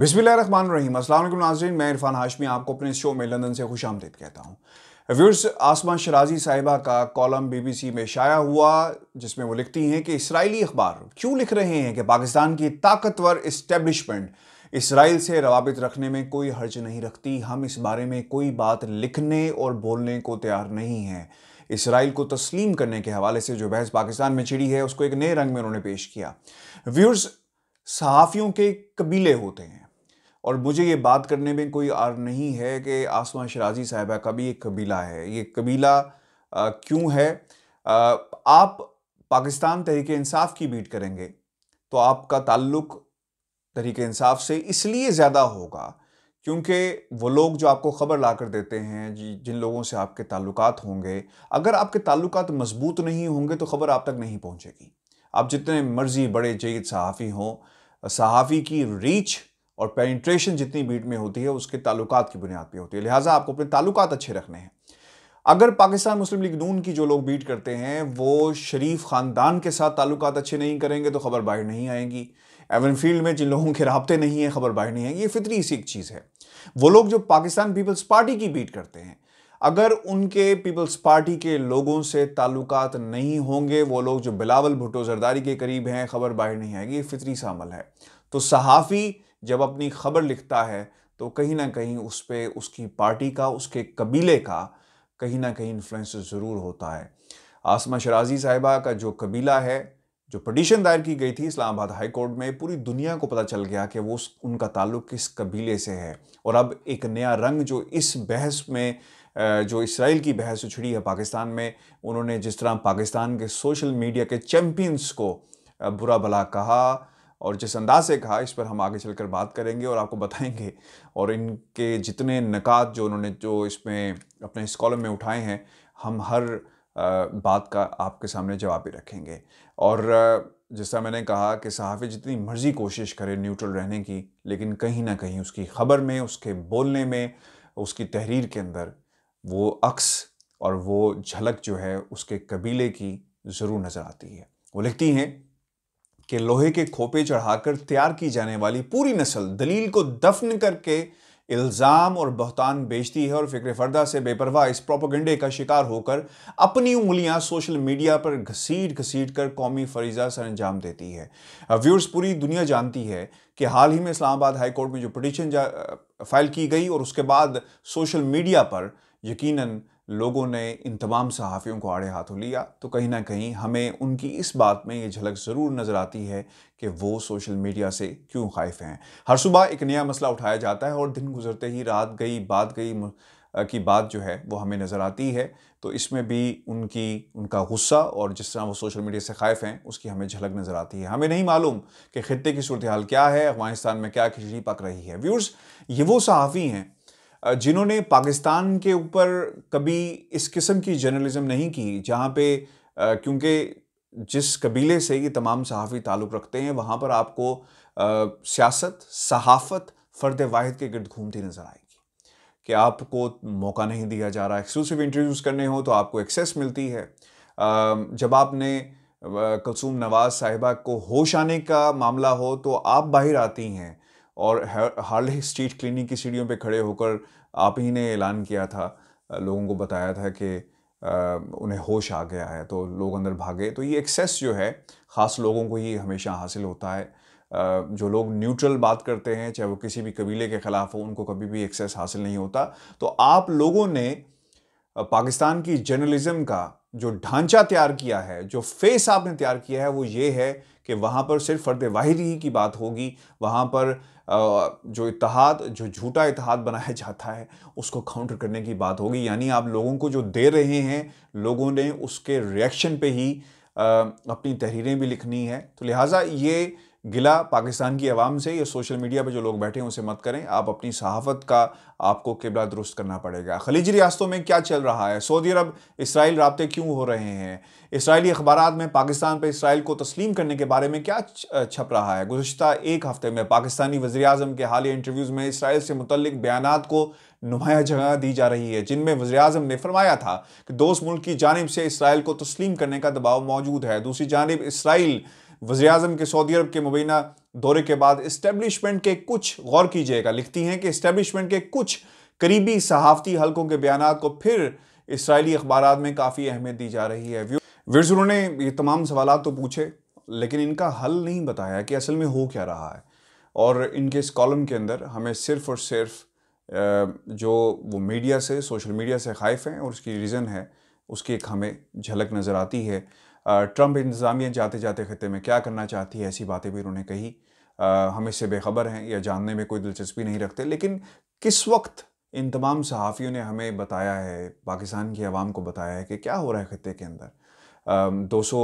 रहमान रहीम अस्सलाम नाजरीन मैं इरफान हाशमी आपको अपने शो में लंदन से खुश आमदीद कहता हूँ व्यूर्स आसमा शराजी साहिबा का कॉलम बीबीसी में शाया हुआ जिसमें वो लिखती हैं कि इसराइली अखबार क्यों लिख रहे हैं कि पाकिस्तान की ताकतवर इस्टेब्लिशमेंट इसराइल से रवाबित रखने में कोई हर्ज नहीं रखती हम इस बारे में कोई बात लिखने और बोलने को तैयार नहीं हैं इसराइल को तस्लीम करने के हवाले से जो बहस पाकिस्तान में चिड़ी है उसको एक नए रंग में उन्होंने पेश किया व्यूर्स सहाफ़ियों के कबीले होते हैं और मुझे ये बात करने में कोई आर नहीं है कि आसमा शराजी साहिबा का भी एक कबीला है ये कबीला क्यों है आ, आप पाकिस्तान तहरीक इंसाफ की बीट करेंगे तो आपका ताल्लुक तहरीक इंसाफ से इसलिए ज़्यादा होगा क्योंकि वो लोग जो आपको ख़बर ला कर देते हैं जी जिन लोगों से आपके ताल्लुक होंगे अगर आपके ताल्लुक मजबूत नहीं होंगे तो ख़बर आप तक नहीं पहुँचेगी आप जितने मर्ज़ी बड़े जयद सहाफ़ी हों सहाफ़ी की रीच और पेनिट्रेशन जितनी बीट में होती है उसके ताल्लुक की बुनियाद पर होती है लिहाजा आपको अपने ताल्लुक अच्छे रखने हैं अगर पाकिस्तान मुस्लिम लीग नून की जो लोग बीट करते हैं वो शरीफ ख़ानदान के साथ ताल्लुकात अच्छे नहीं करेंगे तो खबर बाहर नहीं आएंगी एवन फील्ड में जिन लोगों के रबते नहीं हैं खबर बाहर नहीं आएंगी ये फितरी सी एक चीज़ है वो लोग जो पाकिस्तान पीपल्स पार्टी की बीट करते हैं अगर उनके पीपल्स पार्टी के लोगों से ताल्लुकात नहीं होंगे वो लोग जो बिलावल भुट्टो जरदारी के करीब हैं खबर बाहर नहीं आएगी ये फितरी सा अमल है तो सहाफ़ी जब अपनी खबर लिखता है तो कहीं ना कहीं उस पर उसकी पार्टी का उसके कबीले का कहीं ना कहीं इन्फ्लुएंस ज़रूर होता है आसमा शराजी साहिबा का जो कबीला है जो पटिशन दायर की गई थी इस्लामाबाद हाई कोर्ट में पूरी दुनिया को पता चल गया कि वो उनका ताल्लुक किस कबीले से है और अब एक नया रंग जो इस बहस में जो इसराइल की बहस उछड़ी है पाकिस्तान में उन्होंने जिस तरह पाकिस्तान के सोशल मीडिया के चैम्पियंस को बुरा भला कहा और जिस अंदाज से कहा इस पर हम आगे चलकर बात करेंगे और आपको बताएंगे और इनके जितने नकात जो उन्होंने जो इसमें अपने इस कॉलम में उठाए हैं हम हर बात का आपके सामने जवाब भी रखेंगे और जिस तरह मैंने कहा कि सहाफ़ी जितनी मर्ज़ी कोशिश करे न्यूट्रल रहने की लेकिन कहीं ना कहीं उसकी ख़बर में उसके बोलने में उसकी तहरीर के अंदर वो अक्स और वो झलक जो है उसके कबीले की ज़रूर नज़र आती है वो लिखती हैं कि लोहे के खोपे चढ़ाकर तैयार की जाने वाली पूरी नस्ल दलील को दफन करके इल्ज़ाम और बहतान बेचती है और फिक्र फरदा से बेपरवाह इस प्रोपोगंडे का शिकार होकर अपनी उंगलियां सोशल मीडिया पर घसीट घसीट कर कौमी फरीजा सर अंजाम देती है व्यूर्स पूरी दुनिया जानती है कि हाल ही में इस्लामाबाद हाई कोर्ट में जो पटिशन फाइल की गई और उसके बाद सोशल मीडिया पर यकीनन लोगों ने इन तमाम सहाफ़ियों को आड़े हाथों लिया तो कहीं ना कहीं हमें उनकी इस बात में ये झलक ज़रूर नज़र आती है कि वो सोशल मीडिया से क्यों खाइफ हैं हर सुबह एक नया मसला उठाया जाता है और दिन गुजरते ही रात गई बात गई की बात जो है वो हमें नज़र आती है तो इसमें भी उनकी उनका गुस्सा और जिस तरह वो सोशल मीडिया से खाइफ हैं उसकी हमें झलक नज़र आती है हमें नहीं मालूम कि खत्े की सूरत हाल क्या है अफगानिस्तान में क्या खिचड़ी पक रही है व्यूर्स ये वो सहाफ़ी हैं जिन्होंने पाकिस्तान के ऊपर कभी इस किस्म की जर्नलिज़म नहीं की जहाँ पे क्योंकि जिस कबीले से ये तमाम सहाफ़ी ताल्लुक़ रखते हैं वहाँ पर आपको सियासत सहाफ़त फ़र्द वाहिद के गर्द घूमती नज़र आएगी कि आपको मौका नहीं दिया जा रहा एक्सक्लूसिव इंटरव्यूज़ करने हो तो आपको एक्सेस मिलती है जब आपने कलसूम नवाज़ साहिबा को होश आने का मामला हो तो आप बाहर आती हैं और हार्ले स्ट्रीट क्लिनिक की सीढ़ियों पे खड़े होकर आप ही ने ऐलान किया था लोगों को बताया था कि उन्हें होश आ गया है तो लोग अंदर भागे तो ये एक्सेस जो है ख़ास लोगों को ही हमेशा हासिल होता है जो लोग न्यूट्रल बात करते हैं चाहे वो किसी भी कबीले के ख़िलाफ़ हो उनको कभी भी एक्सेस हासिल नहीं होता तो आप लोगों ने पाकिस्तान की जर्नलिज्म का जो ढांचा तैयार किया है जो फेस आपने तैयार किया है वो ये है कि वहाँ पर सिर्फ फर्द वाहिद ही की बात होगी वहाँ पर जो इतिहाद जो झूठा इतिहाद बनाया जाता है उसको काउंटर करने की बात होगी यानी आप लोगों को जो दे रहे हैं लोगों ने उसके रिएक्शन पे ही अपनी तहरीरें भी लिखनी है तो लिहाजा ये गिला पाकिस्तान की आवाम से या सोशल मीडिया पर जो लोग बैठे हैं उसे मत करें आप अपनी सहाफत का आपको किबला दुरुस्त करना पड़ेगा खलीजी रियासतों में क्या चल रहा है सऊदी अरब इसराइल रबते क्यों हो रहे हैं इसराइली अखबार में पाकिस्तान पर इसराइल को तस्लीम करने के बारे में क्या छप रहा है गुजशत एक हफ्ते में पाकिस्तानी वजी अजम के हालिया इंटरव्यूज़ में इसराइल से मुतलिक बयान को नुमाया जगह दी जा रही है जिनमें वजी अजम ने फरमाया था कि दोस्त मुल्क की जानब से इसराइल को तस्लीम करने का दबाव मौजूद है दूसरी जानब इसराइल वजी अजम के सऊदी अरब के मुबीना दौरे के बाद इस्टेब्लिशमेंट के कुछ गौर कीजिएगा लिखती हैं कि इस्टेब्लिशमेंट के कुछ करीबी सहाफ़ती हलकों के बयान को फिर इसराइली अखबार में काफ़ी अहमियत दी जा रही है वर्जरों ने ये तमाम सवाल तो पूछे लेकिन इनका हल नहीं बताया कि असल में हो क्या रहा है और इनके इस कॉलम के अंदर हमें सिर्फ और सिर्फ जो वो मीडिया से सोशल मीडिया से खाइफ हैं और उसकी रीज़न है उसकी एक हमें झलक नज़र आती है ट्रंप इंतज़ामिया जाते जाते खत्े में क्या करना चाहती है ऐसी बातें भी उन्होंने कही हम इससे बेखबर हैं या जानने में कोई दिलचस्पी नहीं रखते लेकिन किस वक्त इन तमाम सहाफ़ियों ने हमें बताया है पाकिस्तान की आवाम को बताया है कि क्या हो रहा है खत्े के अंदर दो सौ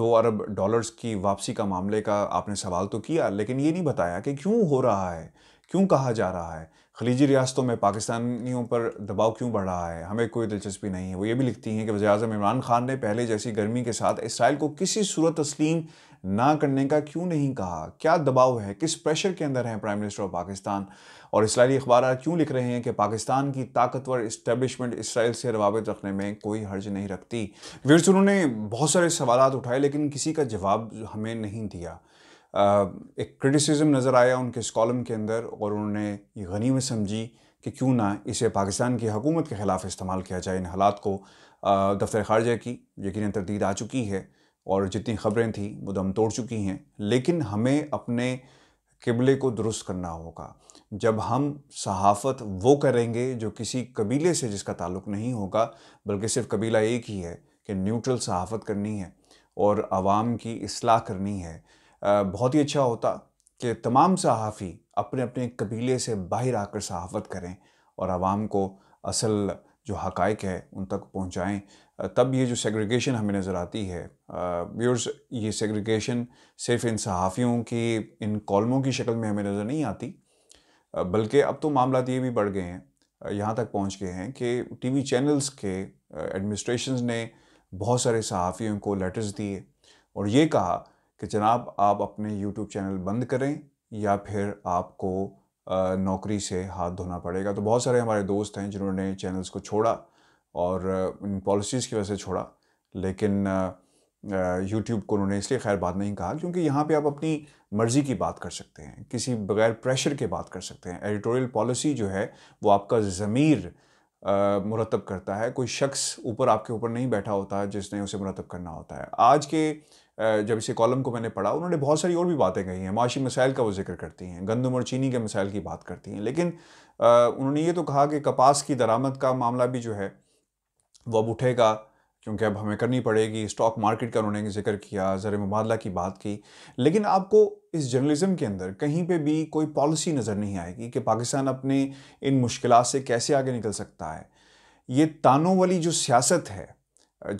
दो अरब डॉलर्स की वापसी का मामले का आपने सवाल तो किया लेकिन ये नहीं बताया कि क्यों हो रहा है क्यों कहा जा रहा है खलीजी रियासतों में पाकिस्तानियों पर दबाव क्यों बढ़ रहा है हमें कोई दिलचस्पी नहीं है वो ये भी लिखती हैं कि वजे अजम इमरान खान ने पहले जैसी गर्मी के साथ इसराइल को किसी सूरत तस्लीम ना करने का क्यों नहीं कहा क्या दबाव है किस प्रेशर के अंदर हैं प्राइम मिनिस्टर ऑफ पाकिस्तान और इसराइली अखबार क्यों लिख रहे हैं कि पाकिस्तान की ताकतवर इस्टेबलिशमेंट इसराइल से रवाबित रखने में कोई हर्ज नहीं रखती वीर उन्होंने बहुत सारे सवाल उठाए लेकिन किसी का जवाब हमें नहीं दिया एक क्रिटिसिज्म नज़र आया उनके इस कॉलम के अंदर और उन्होंने ये गनीमत समझी कि क्यों ना इसे पाकिस्तान की हकूमत के ख़िलाफ़ इस्तेमाल किया जाए इन हालात को दफ्तर खारजा की यकीन तरदीद आ चुकी है और जितनी ख़बरें थी वो दम तोड़ चुकी हैं लेकिन हमें अपने किबले को दुरुस्त करना होगा जब हम सहाफ़त वो करेंगे जो किसी कबीले से जिसका ताल्लुक नहीं होगा बल्कि सिर्फ कबीला एक ही है कि न्यूट्रल सहाफ़त करनी है और आवाम की असलाह करनी है बहुत ही अच्छा होता कि तमाम सहाफ़ी अपने अपने कबीले से बाहर आकर सहाफ़त करें और आवाम को असल जो हक़ है उन तक पहुँचाएँ तब ये जो सेग्रीगेशन हमें नज़र आती है व्यूर्स ये सेग्रीगेशन सिर्फ इन सहाफ़ियों की इन कॉलमों की शक्ल में हमें नज़र नहीं आती बल्कि अब तो मामला ये भी बढ़ गए हैं यहाँ तक पहुँच गए हैं कि टीवी चैनल्स के एडमिनिस्ट्रेशन ने बहुत सारे सहाफ़ियों को लेटर्स दिए और ये कहा कि जनाब आप अपने यूट्यूब चैनल बंद करें या फिर आपको नौकरी से हाथ धोना पड़ेगा तो बहुत सारे हमारे दोस्त हैं जिन्होंने चैनल्स को छोड़ा और इन पॉलिसीज़ की वजह से छोड़ा लेकिन यूट्यूब को उन्होंने इसलिए खैर बात नहीं कहा क्योंकि यहाँ पे आप अपनी मर्ज़ी की बात कर सकते हैं किसी बगैर प्रेशर के बात कर सकते हैं एडिटोरियल पॉलिसी जो है वो आपका ज़मीर मुरतब करता है कोई शख्स ऊपर आपके ऊपर नहीं बैठा होता जिसने उसे मुरतब करना होता है आज के जब इसे कॉलम को मैंने पढ़ा उन्होंने बहुत सारी और भी बातें कही हैं माशी मसाइल का वो जिक्र करती हैं गंदम और चीनी के मसाइल की बात करती हैं लेकिन उन्होंने ये तो कहा कि कपास की दरामद का मामला भी जो है वह अब उठेगा क्योंकि अब हमें करनी पड़ेगी स्टॉक मार्केट का उन्होंने जिक्र किया ज़र मुबादला की बात की लेकिन आपको इस जर्नलिज़म के अंदर कहीं पे भी कोई पॉलिसी नज़र नहीं आएगी कि पाकिस्तान अपने इन मुश्किल से कैसे आगे निकल सकता है ये तानों वाली जो सियासत है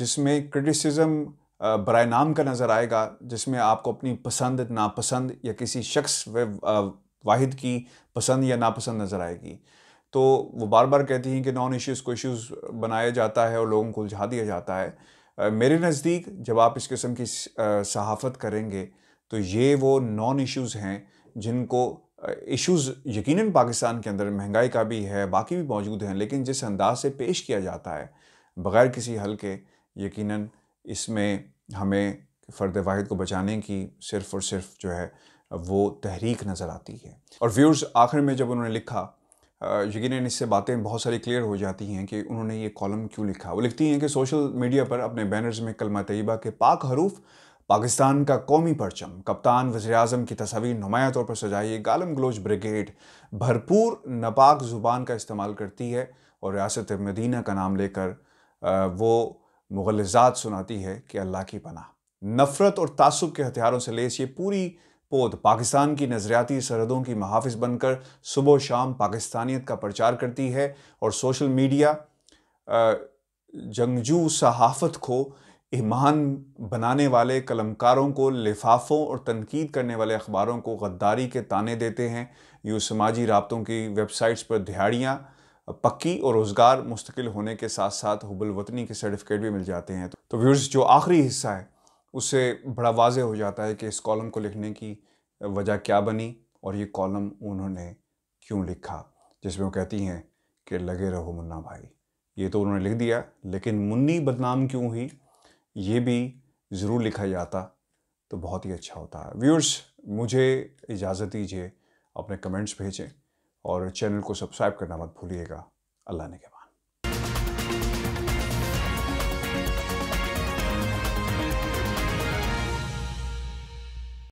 जिसमें क्रिटिसिज्म बर नाम का नज़र आएगा जिसमें आपको अपनी पसंद नापसंद या किसी शख्स वाहिद की पसंद या नापसंद नज़र आएगी तो वो बार बार कहती हैं कि नॉन इश्यूज़ को इश्यूज़ बनाया जाता है और लोगों को उलझा दिया जाता है मेरे नज़दीक जब आप इस किस्म की सहाफ़त करेंगे तो ये वो नॉन इश्यूज़ हैं जिनको इश्यूज़ यकीनन पाकिस्तान के अंदर महंगाई का भी है बाकी भी मौजूद हैं लेकिन जिस अंदाज से पेश किया जाता है बग़ैर किसी हल के यकीनन इसमें हमें फ़र्द वाहिद को बचाने की सिर्फ़ और सिर्फ जो है वो तहरीक नज़र आती है और व्यूर्स आखिर में जब उन्होंने लिखा यकीन इससे बातें बहुत सारी क्लियर हो जाती हैं कि उन्होंने ये कॉलम क्यों लिखा वो लिखती हैं कि सोशल मीडिया पर अपने बैनर्स में कलमा तयबा के पाक हरूफ पाकिस्तान का कौमी परचम कप्तान वजी अजम की तस्वीर नुमाया तौर पर सजाई गालम ग्लोज ब्रिगेड भरपूर नापाक ज़ुबान का इस्तेमाल करती है और रियासत मदीना का नाम लेकर वो मुगलजात सुनाती है कि अल्लाह की पनाह नफ़रत और तासुब के हथियारों से लेस ये पूरी पोत पाकिस्तान की नज़रियाती सरहदों की मुहाफ़ बनकर सुबह शाम पाकिस्तानियत का प्रचार करती है और सोशल मीडिया जंगजू सहाफ़त को ईमान बनाने वाले कलमकारों को लिफाफों और तनकीद करने वाले अखबारों को गद्दारी के ताने देते हैं यूँ समाजी रबतों की वेबसाइट्स पर दिहाड़ियाँ पक्की और रोज़गार मुस्तकिल होने के साथ साथ हुबल वतनी के सर्टिफिकेट भी मिल जाते हैं तो व्यूर्स जो आखिरी हिस्सा है उससे बड़ा वाज हो जाता है कि इस कॉलम को लिखने की वजह क्या बनी और ये कॉलम उन्होंने क्यों लिखा जिसमें वो कहती हैं कि लगे रहो मुन्ना भाई ये तो उन्होंने लिख दिया लेकिन मुन्नी बदनाम क्यों हुई ये भी ज़रूर लिखा जाता तो बहुत ही अच्छा होता है व्यूर्स मुझे इजाज़त दीजिए अपने कमेंट्स भेजें और चैनल को सब्सक्राइब करना मत भूलिएगा अल्लाह ने के